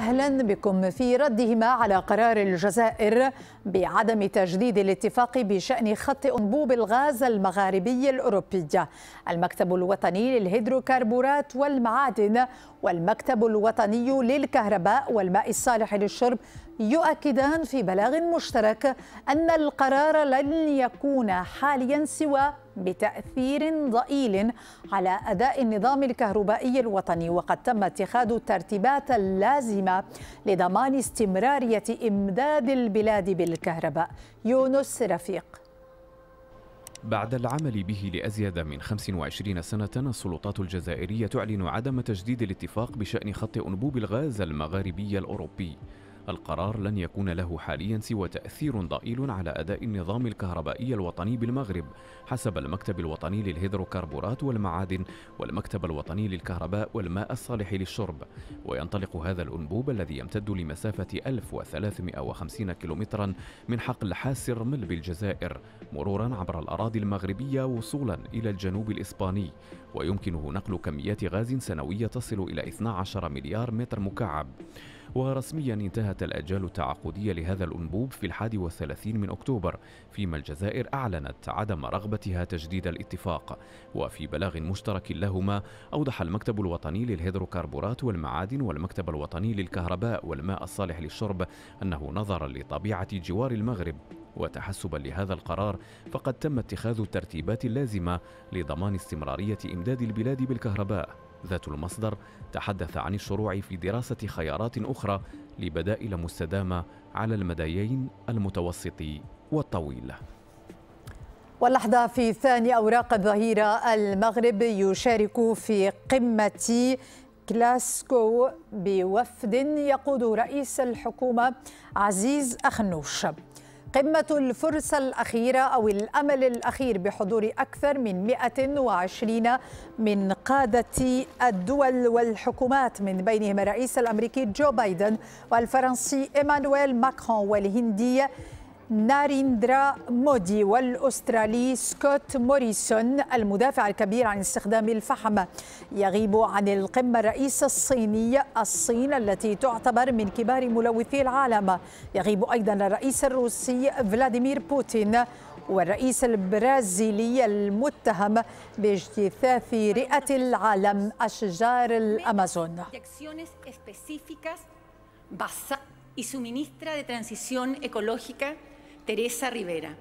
أهلا بكم في ردهما على قرار الجزائر بعدم تجديد الاتفاق بشأن خط أنبوب الغاز المغاربي الأوروبي المكتب الوطني للهيدروكربورات والمعادن والمكتب الوطني للكهرباء والماء الصالح للشرب يؤكدان في بلاغ مشترك أن القرار لن يكون حاليا سوى بتأثير ضئيل على أداء النظام الكهربائي الوطني وقد تم اتخاذ الترتيبات اللازمة لضمان استمرارية إمداد البلاد بالكهرباء يونس رفيق بعد العمل به لأزيد من 25 سنة السلطات الجزائرية تعلن عدم تجديد الاتفاق بشأن خط أنبوب الغاز المغاربي الأوروبي القرار لن يكون له حاليا سوى تأثير ضئيل على أداء النظام الكهربائي الوطني بالمغرب حسب المكتب الوطني للهيدروكربورات والمعادن والمكتب الوطني للكهرباء والماء الصالح للشرب وينطلق هذا الأنبوب الذي يمتد لمسافة 1350 كيلومترا من حقل حاس الرمل بالجزائر مرورا عبر الأراضي المغربية وصولا إلى الجنوب الإسباني ويمكنه نقل كميات غاز سنوية تصل إلى 12 مليار متر مكعب ورسميا انتهت الأجال التعاقدية لهذا الأنبوب في الحادي والثلاثين من أكتوبر فيما الجزائر أعلنت عدم رغبتها تجديد الاتفاق وفي بلاغ مشترك لهما أوضح المكتب الوطني للهيدروكربونات والمعادن والمكتب الوطني للكهرباء والماء الصالح للشرب أنه نظرا لطبيعة جوار المغرب وتحسبا لهذا القرار فقد تم اتخاذ الترتيبات اللازمه لضمان استمراريه امداد البلاد بالكهرباء ذات المصدر تحدث عن الشروع في دراسة خيارات أخرى لبدائل مستدامة على المديين المتوسط والطويل واللحظة في ثاني أوراق الظهيرة المغرب يشارك في قمة كلاسكو بوفد يقود رئيس الحكومة عزيز أخنوش قمة الفرصة الأخيرة أو الأمل الأخير بحضور أكثر من 120 من قادة الدول والحكومات من بينهم الرئيس الأمريكي جو بايدن والفرنسي إيمانويل ماكرون والهندية ناريندرا مودي والأسترالي سكوت موريسون المدافع الكبير عن استخدام الفحم يغيب عن القمة الرئيس الصيني الصين التي تعتبر من كبار ملوثي العالم يغيب أيضا الرئيس الروسي فلاديمير بوتين والرئيس البرازيلي المتهم باجتثاث رئة العالم أشجار الأمازون y suministra de transición ecológica Teresa Rivera.